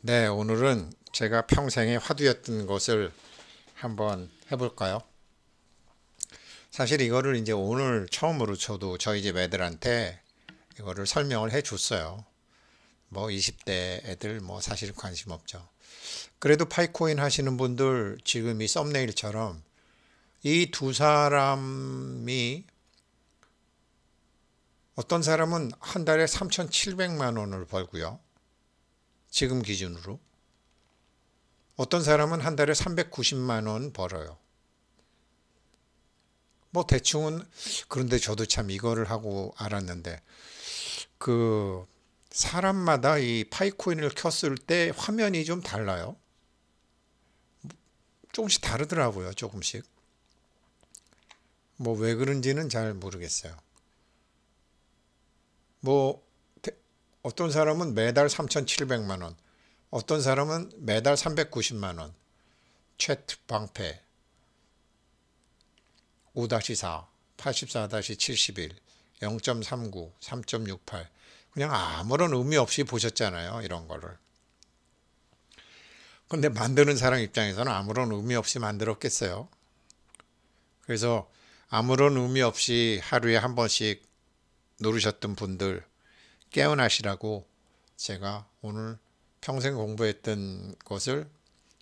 네, 오늘은 제가 평생에 화두였던 것을 한번 해볼까요? 사실 이거를 이제 오늘 처음으로 저도 저희 집 애들한테 이거를 설명을 해 줬어요. 뭐 20대 애들 뭐 사실 관심 없죠. 그래도 파이코인 하시는 분들 지금 이 썸네일처럼 이 두 사람이 어떤 사람은 한 달에 3,700만 원을 벌고요. 지금 기준으로. 어떤 사람은 한 달에 390만 원 벌어요. 뭐 대충은 그런데 저도 참 이거를 하고 알았는데 그 사람마다 이 파이코인을 켰을 때 화면이 좀 달라요. 조금씩 다르더라고요. 조금씩. 뭐 왜 그런지는 잘 모르겠어요. 뭐 어떤 사람은 매달 3,700만 원, 어떤 사람은 매달 390만 원. 채트 방패 5-4, 84-71, 0.39, 3.68 그냥 아무런 의미 없이 보셨잖아요. 이런 거를. 근데 만드는 사람 입장에서는 아무런 의미 없이 만들었겠어요. 그래서 아무런 의미 없이 하루에 한 번씩 누르셨던 분들 깨어나시라고 제가 오늘 평생 공부했던 것을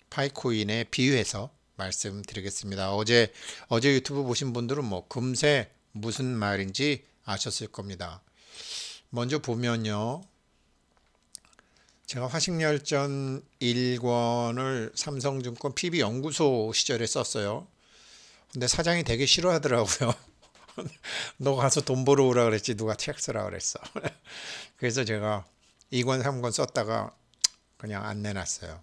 파이코인에 비유해서 말씀드리겠습니다. 어제 어제 유튜브 보신 분들은 뭐 금세 무슨 말인지 아셨을 겁니다. 먼저 보면요. 제가 화식열전 1권을 삼성증권 PB연구소 시절에 썼어요. 근데 사장이 되게 싫어하더라고요. 너 가서 돈 벌어오라 그랬지 누가 책 쓰라 그랬어. 그래서 제가 2권 3권 썼다가 그냥 안 내놨어요.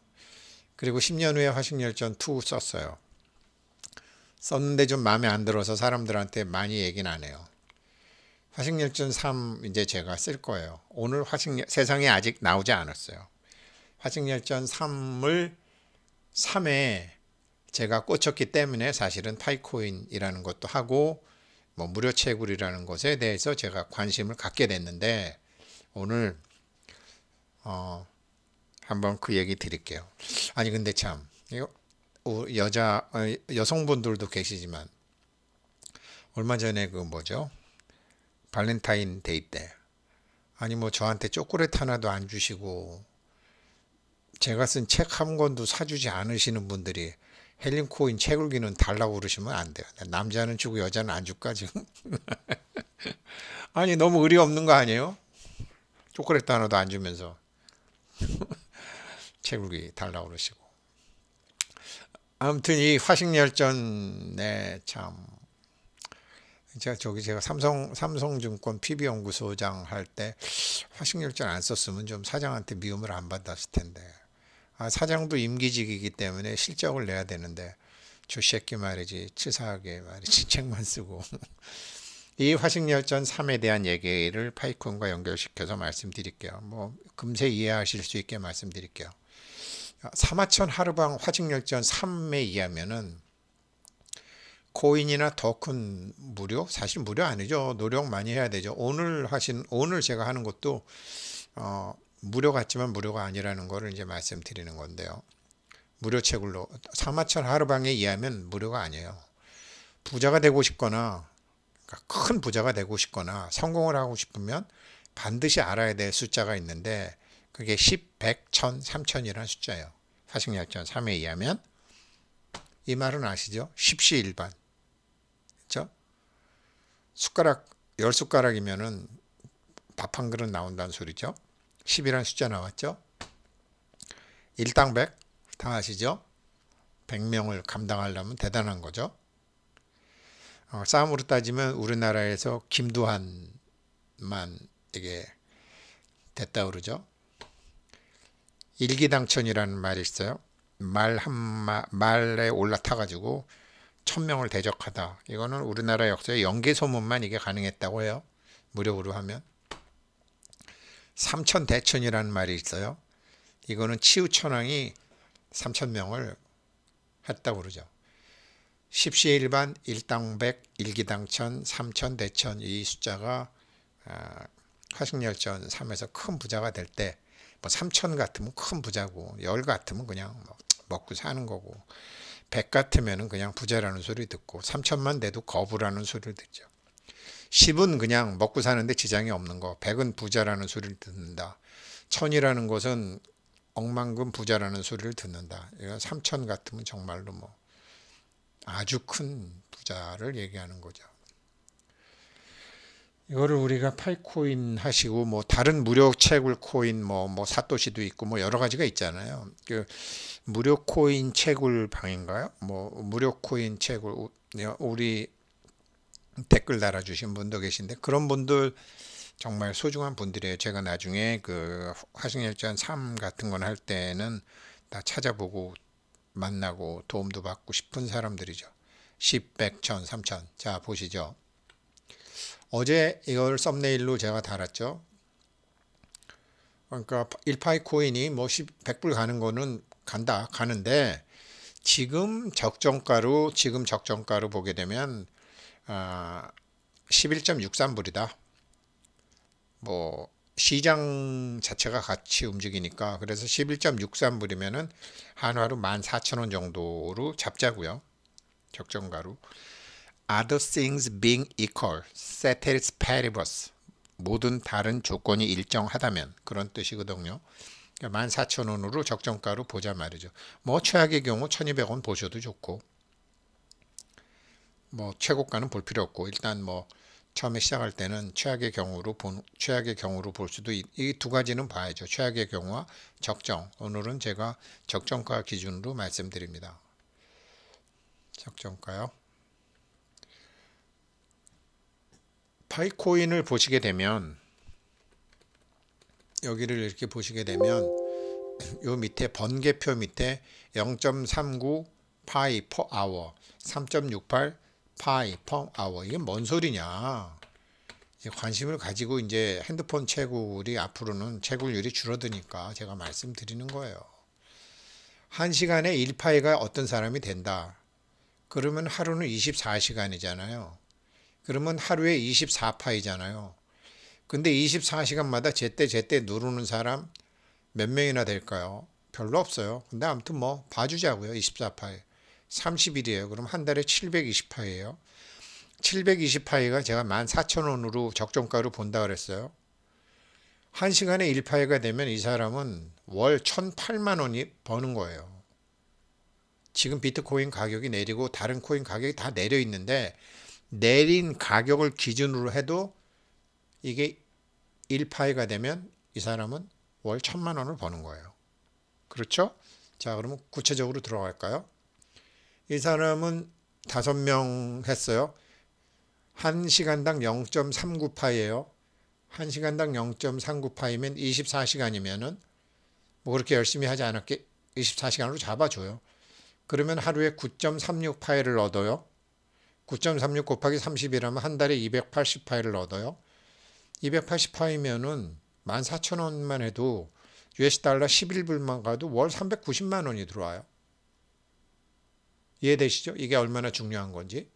그리고 10년 후에 화식열전 2 썼어요. 썼는데 좀 마음에 안 들어서 사람들한테 많이 얘기는 안 해요. 화식열전 3 이제 제가 쓸 거예요. 오늘 화식 세상에 아직 나오지 않았어요. 화식열전 3을 3에 제가 꽂혔기 때문에 사실은 파이코인이라는 것도 하고 뭐 무료 채굴이라는 것에 대해서 제가 관심을 갖게 됐는데 오늘 어 한번 그 얘기 드릴게요. 아니 근데 참 여자 어, 여성분들도 계시지만 얼마 전에 그 뭐죠 발렌타인데이 때 아니 뭐 저한테 초콜릿 하나도 안 주시고 제가 쓴 책 한 권도 사주지 않으시는 분들이 헬림 코인 채굴기는 달라고 그러시면 안 돼요. 남자는 주고 여자는 안 줄까 지금? 아니 너무 의리 없는 거 아니에요? 초콜릿 하나도 안 주면서 채굴기 달라고 그러시고 아무튼 이 화식열전에 참 제가 저기 제가 삼성 삼성증권 PB 연구소장 할 때 화식열전 안 썼으면 좀 사장한테 미움을 안 받았을 텐데 아, 사장도 임기직이기 때문에 실적을 내야 되는데 조 주새끼 말이지 치사하게 말이지 책만 쓰고 이 화식열전 3에 대한 얘기를 파이콘과 연결시켜서 말씀드릴게요. 뭐 금세 이해하실 수 있게 말씀드릴게요. 아, 사마천 하루방 화식열전 3에 의하면은 코인이나 더 큰 무료 사실 무료 아니죠 노력 많이 해야 되죠 오늘 하신 오늘 제가 하는 것도 어 무료 같지만 무료가 아니라는 거를 이제 말씀드리는 건데요. 무료 채굴로 사마철 하루방에 의하면 무료가 아니에요. 부자가 되고 싶거나 그러니까 큰 부자가 되고 싶거나 성공을 하고 싶으면 반드시 알아야 될 숫자가 있는데 그게 10, 100, 1000, 3000이라는 숫자예요. 사승약전 3에 의하면 이 말은 아시죠? 십시일반. 그렇죠? 숟가락 열 숟가락이면은 밥 한 그릇 나온다는 소리죠. 10이라는 숫자 나왔죠. 일당 100 당하시죠. 100명을 감당하려면 대단한 거죠. 어, 싸움으로 따지면 우리나라에서 김두한만 이게 됐다 그러죠. 일기당천이라는 말이 있어요. 말한 말에 올라타가지고 천명을 대적하다. 이거는 우리나라 역사의 연개소문만 이게 가능했다고 해요. 무력으로 하면. 삼천 대천이라는 말이 있어요. 이거는 치우천왕이 삼천 명을 했다고 그러죠. 십시일반 일당백 일기당천 삼천 대천 이 숫자가 아, 화승열전 3에서 큰 부자가 될 때뭐 삼천 같으면 큰 부자고 열 같으면 그냥 뭐 먹고 사는 거고 백 같으면 그냥 부자라는 소리 듣고 삼천만 돼도 거부라는 소리를 듣죠. 10은 그냥 먹고 사는데 지장이 없는 거, 100은 부자라는 소리를 듣는다. 천이라는 것은 억만금 부자라는 소리를 듣는다. 이런 삼천 같으면 정말로 뭐 아주 큰 부자를 얘기하는 거죠. 이거를 우리가 팔코인 하시고 뭐 다른 무료 채굴 코인 뭐뭐 뭐, 뭐 사토시도 있고 뭐 여러 가지가 있잖아요. 그 무료 코인 채굴 방인가요? 뭐 무료 코인 채굴 네, 우리 댓글 달아주신 분도 계신데 그런 분들 정말 소중한 분들이에요. 제가 나중에 그 화성열전 3 같은 건 할 때는 다 찾아보고 만나고 도움도 받고 싶은 사람들이죠. 10, 100, 1000, 3000. 자, 보시죠. 어제 이걸 썸네일로 제가 달았죠. 그러니까 1파이 코인이 뭐 10, 100불 가는 거는 간다. 가는데 지금 적정가로 지금 적정가로 보게 되면 아, 어, 11.63불이다. 뭐 시장 자체가 같이 움직이니까 그래서 11.63불이면은 한화로 14,000원 정도로 잡자고요. 적정가로. Other things being equal, ceteris paribus. 모든 다른 조건이 일정하다면 그런 뜻이거든요. 14,000원으로 그러니까 적정가로 보자 말이죠. 뭐 최악의 경우 1,200원 보셔도 좋고 뭐 최고가는 볼 필요 없고 일단 뭐 처음에 시작할 때는 최악의 경우로 본 최악의 경우로 볼 수도 이 두 가지는 봐야죠. 최악의 경우와 적정. 오늘은 제가 적정가 기준으로 말씀드립니다. 적정가요. 파이코인을 보시게 되면 여기를 이렇게 보시게 되면 요 밑에 번개표 밑에 0.39 파이 퍼 아워 3.68 파이 p 아 r 이게 뭔 소리냐 관심을 가지고 이제 핸드폰 채굴이 앞으로는 채굴률이 줄어드니까 제가 말씀드리는 거예요. 한 시간에 1파이가 어떤 사람이 된다. 그러면 하루는 24시간이잖아요. 그러면 하루에 24파이잖아요. 근데 24시간마다 제때 제때 누르는 사람 몇 명이나 될까요? 별로 없어요. 근데 아무튼 뭐 봐주자고요. 24파이. 30일이에요. 그럼 한 달에 7 2 0파이에요7 2 0파이가 제가 14,000원으로 적정가로 본다 그랬어요. 한 시간에 1파이가 되면 이 사람은 월1 8 0 0만 원이 버는 거예요. 지금 비트코인 가격이 내리고 다른 코인 가격이 다 내려 있는데 내린 가격을 기준으로 해도 이게 1파이가 되면 이 사람은 월 1,000만 원을 버는 거예요. 그렇죠? 자, 그러면 구체적으로 들어갈까요? 이 사람은 다섯 명 했어요. 한 시간당 0 3 9파이에요한 시간당 0 3 9파이면 24시간이면은 뭐 그렇게 열심히 하지 않았게 24시간으로 잡아줘요. 그러면 하루에 9.36파이를 얻어요. 9.36 곱하기 30이라면 한 달에 280파이를 얻어요. 280 파이면은 14,000원만 해도 US 달러 11불만 가도 월 390만 원이 들어와요. 이해되시죠? 이게 얼마나 중요한 건지.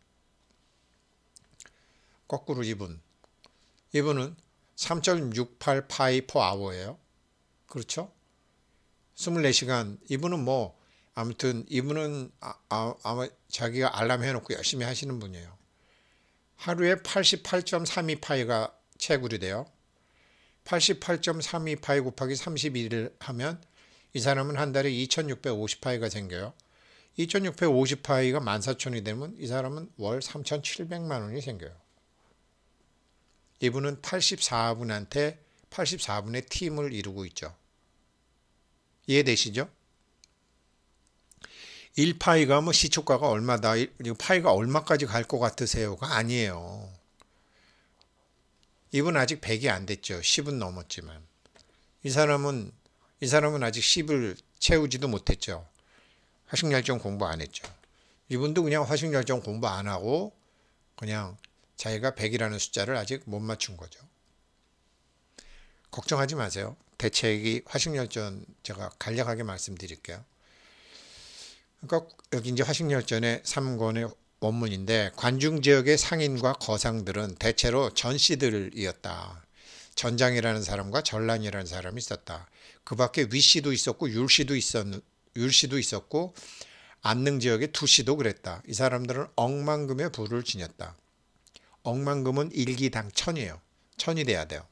거꾸로 이분. 이분은 3.68 파이 퍼 아워예요. 그렇죠? 24시간 이분은 뭐 아무튼 이분은 아, 아, 아, 자기가 알람 해놓고 열심히 하시는 분이에요. 하루에 88.32파이가 채굴이 돼요. 88.32파이 곱하기 31을 하면 이 사람은 한 달에 2650파이가 생겨요. 2650파이가 14,000이 되면 이 사람은 월 3,700만 원이 생겨요. 이분은 84분한테 84분의 팀을 이루고 있죠. 이해되시죠? 1파이가 뭐 시초가가 얼마다, 파이가 얼마까지 갈 것 같으세요가 아니에요. 이분 아직 100이 안 됐죠. 10은 넘었지만. 이 사람은, 이 사람은 아직 10을 채우지도 못했죠. 화식열정 공부 안 했죠. 이분도 그냥 화식열정 공부 안 하고 그냥 자기가 100이라는 숫자를 아직 못 맞춘 거죠. 걱정하지 마세요. 대책이 화식열전 제가 간략하게 말씀드릴게요. 그러니까 여기 이제 화식열전의 3권의 원문인데 관중 지역의 상인과 거상들은 대체로 전씨들이었다. 전장이라는 사람과 전란이라는 사람이 있었다. 그 밖에 위씨도 있었고 율씨도 있었, 는데 율시도 있었고 안능 지역의 투시도 그랬다. 이 사람들은 억만금의 부를 지녔다. 억만금은 일기당 천이에요. 천이 돼야 돼요.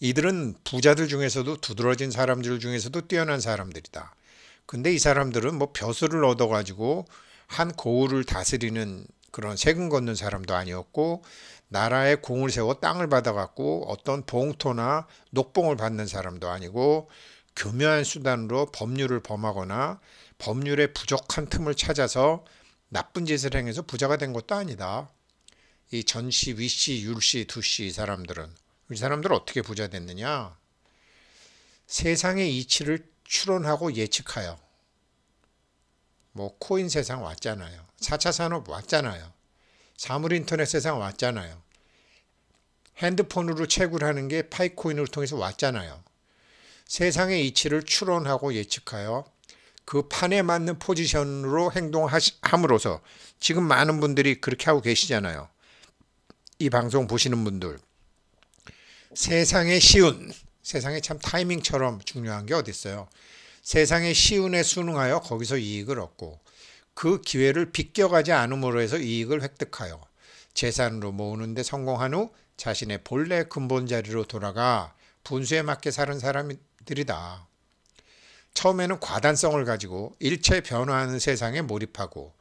이들은 부자들 중에서도 두드러진 사람들 중에서도 뛰어난 사람들이다. 근데 이 사람들은 뭐 벼슬을 얻어가지고 한 고을을 다스리는 그런 세금 걷는 사람도 아니었고 나라에 공을 세워 땅을 받아갖고 어떤 봉토나 녹봉을 받는 사람도 아니고 교묘한 수단으로 법률을 범하거나 법률의 부족한 틈을 찾아서 나쁜 짓을 행해서 부자가 된 것도 아니다. 이 전씨, 위씨, 율씨, 두씨 사람들은 이 사람들은 어떻게 부자 됐느냐? 세상의 이치를 추론하고 예측하여 뭐 코인 세상 왔잖아요. 4차 산업 왔잖아요. 사물 인터넷 세상 왔잖아요. 핸드폰으로 채굴하는 게 파이코인을 통해서 왔잖아요. 세상의 이치를 추론하고 예측하여 그 판에 맞는 포지션으로 행동함으로써 지금 많은 분들이 그렇게 하고 계시잖아요. 이 방송 보시는 분들 세상의 시운 세상에 참 타이밍처럼 중요한 게 어디 있어요. 세상의 시운에 순응하여 거기서 이익을 얻고 그 기회를 비껴가지 않음으로 해서 이익을 획득하여 재산으로 모으는데 성공한 후 자신의 본래 근본 자리로 돌아가 분수에 맞게 사는 사람이 것들이다. 처음에는 과단성을 가지고 일체 변화하는 세상에 몰입하고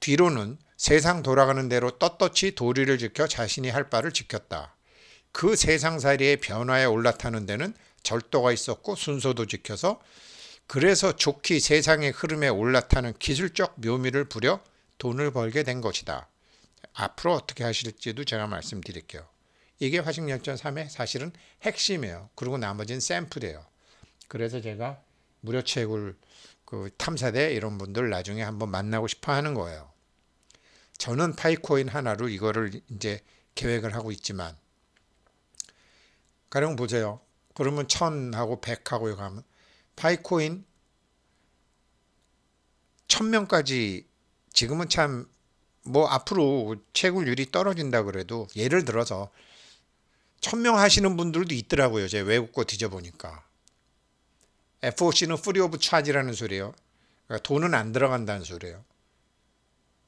뒤로는 세상 돌아가는 대로 떳떳이 도리를 지켜 자신이 할 바를 지켰다. 그 세상살이의 변화에 올라타는 데는 절도가 있었고 순서도 지켜서 그래서 좋기 세상의 흐름에 올라타는 기술적 묘미를 부려 돈을 벌게 된 것이다. 앞으로 어떻게 하실지도 제가 말씀드릴게요. 이게 화식열전 3의 사실은 핵심이에요. 그리고 나머지는 샘플이에요. 그래서 제가 무료채굴그 탐사대 이런 분들 나중에 한번 만나고 싶어 하는 거예요. 저는 파이코인 하나로 이거를 이제 계획을 하고 있지만 가령 보세요. 그러면 천하고백하고 가면 파이코인 천명까지 지금은 참 뭐 앞으로 채굴율이 떨어진다 그래도 예를 들어서 천명하시는 분들도 있더라고요. 제 외국 거 뒤져보니까. FOC는 free of charge라는 소리예요. 그러니까 돈은 안 들어간다는 소리예요.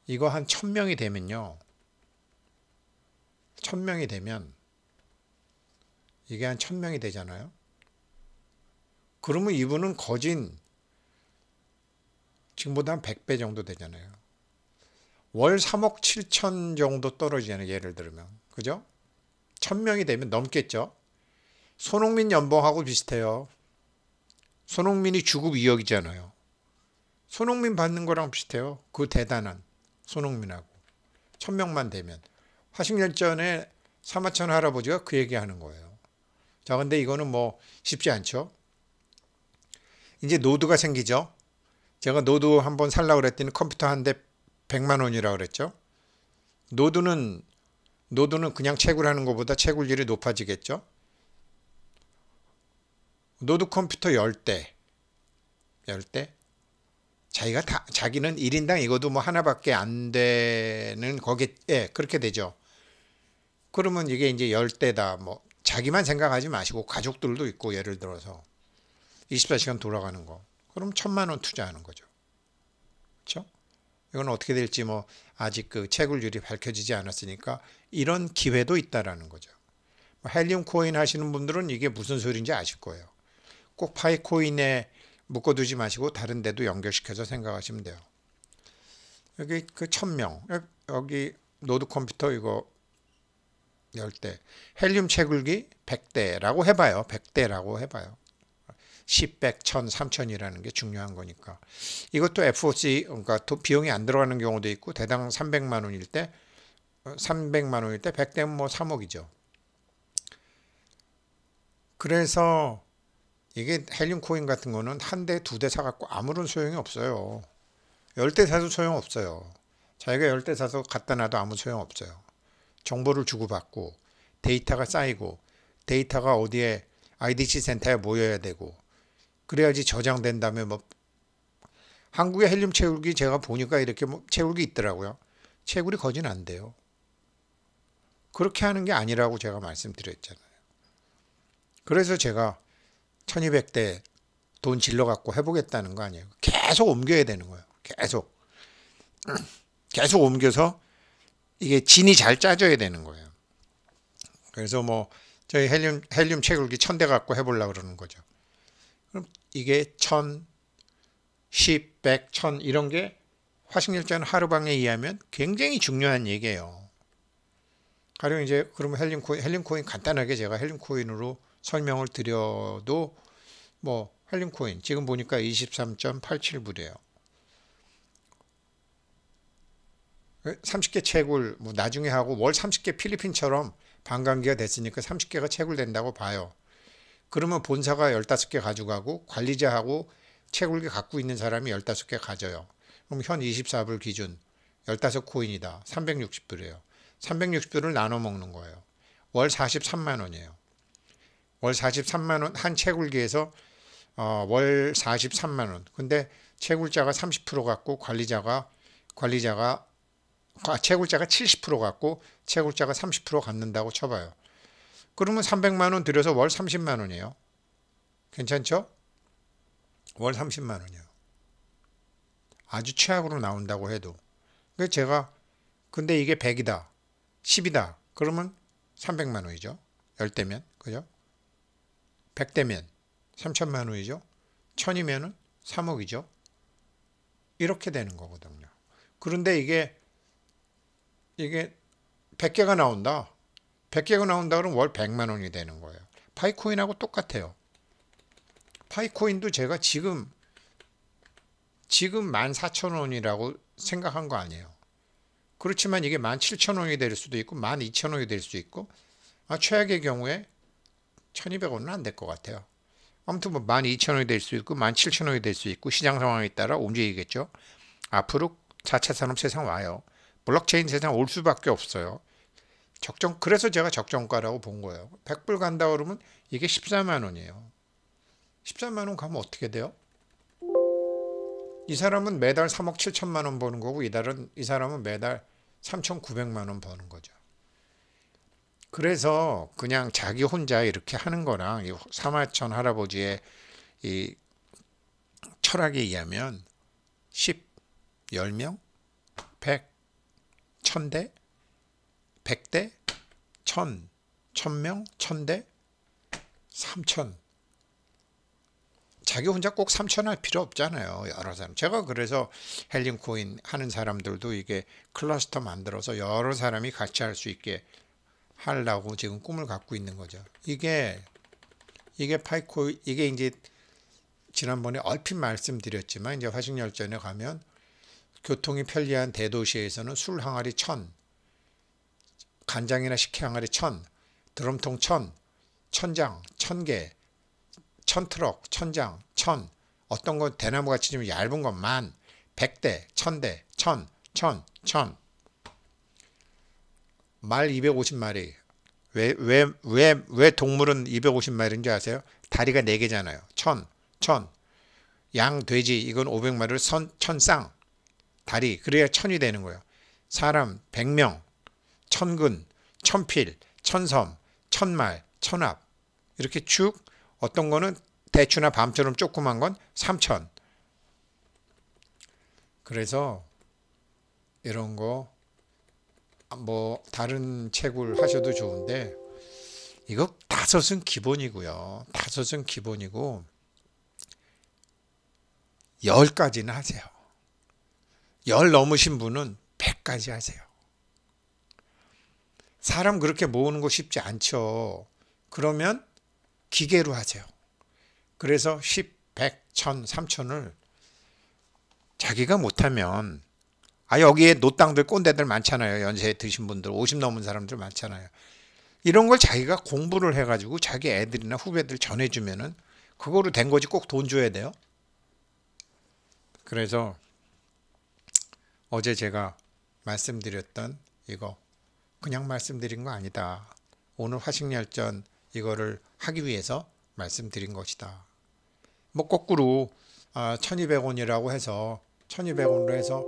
이거 한 천명이 되면요. 천명이 되면 이게 한 천명이 되잖아요. 그러면 이분은 거진 지금보다 한 100배 정도 되잖아요. 월 3억 7천 정도 떨어지잖아요. 예를 들면. 그죠? 1000명이 되면 넘겠죠. 손흥민 연봉하고 비슷해요. 손흥민이 주급 2억이잖아요. 손흥민 받는 거랑 비슷해요. 그 대단한 손흥민하고. 1000명만 되면. 화식열전에 사마천 할아버지가 그 얘기하는 거예요. 자, 근데 이거는 뭐 쉽지 않죠. 이제 노드가 생기죠. 제가 노드 한번 살라 그랬더니 컴퓨터 한 대 100만 원이라 그랬죠. 노드는 노드는 그냥 채굴하는 것보다 채굴률이 높아지겠죠. 노드 컴퓨터 10대 10대 자기가 다, 자기는 1인당 이것도 뭐 하나밖에 안 되는 거겠 예, 그렇게 되죠. 그러면 이게 이제 10대다 뭐 자기만 생각하지 마시고 가족들도 있고 예를 들어서 24시간 돌아가는 거. 그럼 천만 원 투자하는 거죠. 그죠 이건 어떻게 될지 뭐 아직 그 채굴률이 밝혀지지 않았으니까 이런 기회도 있다라는 거죠. 뭐 헬륨 코인 하시는 분들은 이게 무슨 소리인지 아실 거예요. 꼭 파이 코인에 묶어두지 마시고 다른 데도 연결시켜서 생각하시면 돼요. 여기 그 천명 여기 노드 컴퓨터 이거 열대 헬륨 채굴기 백대라고 해봐요. 백대라고 해봐요. 10, 100, 1000, 3000이라는 게 중요한 거니까. 이것도 FOC, 그러니까 비용이 안 들어가는 경우도 있고 대당 300만 원일 때 300만 원일 때 100대면 뭐 3억이죠. 그래서 이게 헬륨 코인 같은 거는 한 대, 두 대 사갖고 아무런 소용이 없어요. 열 대 사도 소용없어요. 자기가 열 대 사서 갖다 놔도 아무 소용없어요. 정보를 주고받고 데이터가 쌓이고 데이터가 어디에 IDC 센터에 모여야 되고 그래야지 저장된 다음에 뭐 한국의 헬륨 채굴기 제가 보니까 이렇게 뭐 채굴기 있더라고요. 채굴이 거진 안 돼요. 그렇게 하는 게 아니라고 제가 말씀드렸잖아요. 그래서 제가 1200대 돈 질러 갖고 해보겠다는 거 아니에요. 계속 옮겨야 되는 거예요. 계속. 계속 옮겨서 이게 진이 잘 짜져야 되는 거예요. 그래서 뭐 저희 헬륨, 헬륨 채굴기 1000대 갖고 해보려 그러는 거죠. 그럼 이게 1000, 10, 100, 1000 이런 게화식률자 하루방에 의하면 굉장히 중요한 얘기예요. 가령 이제 그러면 헬륨 코인, 헬륨 코인 간단하게 제가 헬륨 코인으로 설명을 드려도 뭐 헬륨 코인 지금 보니까 23.87불이에요. 30개 채굴 뭐 나중에 하고 월 30개 필리핀처럼 반감기가 됐으니까 30개가 채굴된다고 봐요. 그러면 본사가 15개 가져가고 관리자하고 채굴기 갖고 있는 사람이 15개 가져요. 그럼 현 24불 기준 15코인이다. 360불이에요. 360도를 나눠 먹는 거예요. 월 43만 원이에요. 월 43만 원 한 채굴기에서 어, 월 43만 원. 근데 채굴자가 30% 갖고 관리자가 관리자가 아, 채굴자가 70% 갖고 채굴자가 30% 갖는다고 쳐봐요. 그러면 300만 원 들여서 월 30만 원이에요. 괜찮죠? 월 30만 원이요. 아주 최악으로 나온다고 해도. 그 제가 근데 이게 100이다. 10이다. 그러면 300만 원이죠. 10대면. 그죠? 100대면 3천만 원이죠. 1000이면은 3억이죠. 이렇게 되는 거거든요. 그런데 이게 이게 100개가 나온다. 100개가 나온다 그러면 월 100만 원이 되는 거예요. 파이코인하고 똑같아요. 파이코인도 제가 지금 지금 14,000원이라고 생각한 거 아니에요. 그렇지만 이게 17,000원이 될 수도 있고 12,000원이 될수도 있고 아, 최악의 경우에 1,200원은 안 될 것 같아요. 아무튼 뭐 12,000원이 될 수 있고 17,000원이 될 수 있고 시장 상황에 따라 움직이겠죠. 앞으로 자체 산업 세상 와요. 블록체인 세상 올 수밖에 없어요. 적정 그래서 제가 적정가라고 본 거예요. 100불 간다 그러면 이게 14만 원이에요. 14만 원 가면 어떻게 돼요? 이 사람은 매달 3억 7천만 원 버는 거고 이 사람은 매달 3,900만 원 버는 거죠. 그래서 그냥 자기 혼자 이렇게 하는 거랑 이 사마천 할아버지의 이 철학에 의하면 10, 10명, 100, 1000대, 100대, 1000, 1000명, 1000대, 3000 자기 혼자 꼭 3천 할 필요 없잖아요. 여러 사람. 제가 그래서 헬링 코인 하는 사람들도 이게 클러스터 만들어서 여러 사람이 같이 할 수 있게 하려고 지금 꿈을 갖고 있는 거죠. 이게 이게 파이코 이게 이제 지난번에 얼핏 말씀드렸지만 이제 화식열전에 가면 교통이 편리한 대도시에서는 술 항아리 천, 간장이나 식혜 항아리 천, 드럼통 천, 천장, 천개, 천트럭, 천장, 천 어떤 건 대나무 같이 좀 얇은 것만 백대, 천대, 천, 천, 천. 말 250마리. 왜, 왜, 왜, 왜 동물은 250마리인지 아세요? 다리가 4개잖아요. 천, 천. 양, 돼지, 이건 500마리를 선, 천쌍. 다리. 그래야 천이 되는 거예요. 사람 100명, 천근, 천필, 천섬, 천말, 천압. 이렇게 쭉 어떤 거는 대추나 밤처럼 조그만 건 3천. 그래서 이런 거 뭐 다른 채굴 하셔도 좋은데 이거 다섯은 기본이고요. 다섯은 기본이고 열까지는 하세요. 열 넘으신 분은 백까지 하세요. 사람 그렇게 모으는 거 쉽지 않죠. 그러면 기계로 하세요. 그래서 10, 100, 1000, 3000을 자기가 못하면 아 여기에 노땅들 꼰대들 많잖아요. 연세 드신 분들 50 넘은 사람들 많잖아요. 이런 걸 자기가 공부를 해가지고 자기 애들이나 후배들 전해주면은 그거로 된 거지 꼭 돈 줘야 돼요. 그래서 어제 제가 말씀드렸던 이거 그냥 말씀드린 거 아니다. 오늘 화식열전 이거를 하기 위해서 말씀드린 것이다. 뭐 거꾸로 아, 1200원이라고 해서 1200원으로 해서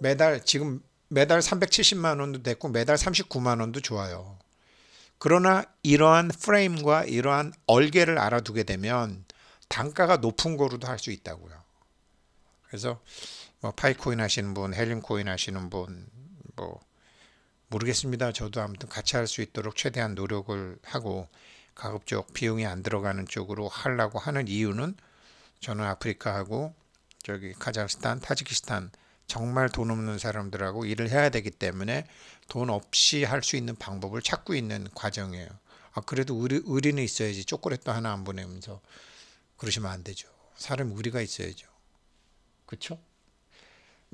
매달 지금 매달 370만 원도 됐고 매달 39만 원도 좋아요. 그러나 이러한 프레임과 이러한 얼개를 알아두게 되면 단가가 높은 거로도 할 수 있다고요. 그래서 뭐 파이코인 하시는 분, 헬림코인 하시는 분, 뭐 모르겠습니다. 저도 아무튼 같이 할 수 있도록 최대한 노력을 하고 가급 적 비용이 안 들어가는 쪽으로 하려고 하는 이유는 저는 아프리카하고 저기 카자흐스탄, 타지키스탄 정말 돈 없는 사람들하고 일을 해야 되기 때문에 돈 없이 할 수 있는 방법을 찾고 있는 과정이에요. 아 그래도 의리, 의리는 있어야지 초콜릿도 하나 안 보내면서 그러시면 안 되죠. 사람 우리가 있어야죠. 그렇죠?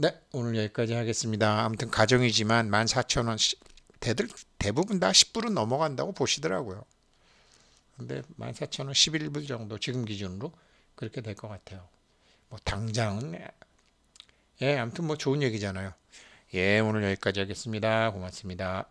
네, 오늘 여기까지 하겠습니다. 아무튼 가정이지만 14,000원 대들 대부분 다 10불은 넘어간다고 보시더라고요. 근데 14,000원 11불 정도 지금 기준으로 그렇게 될 것 같아요. 뭐 당장은 예, 아무튼 뭐 좋은 얘기잖아요. 예, 오늘 여기까지 하겠습니다. 고맙습니다.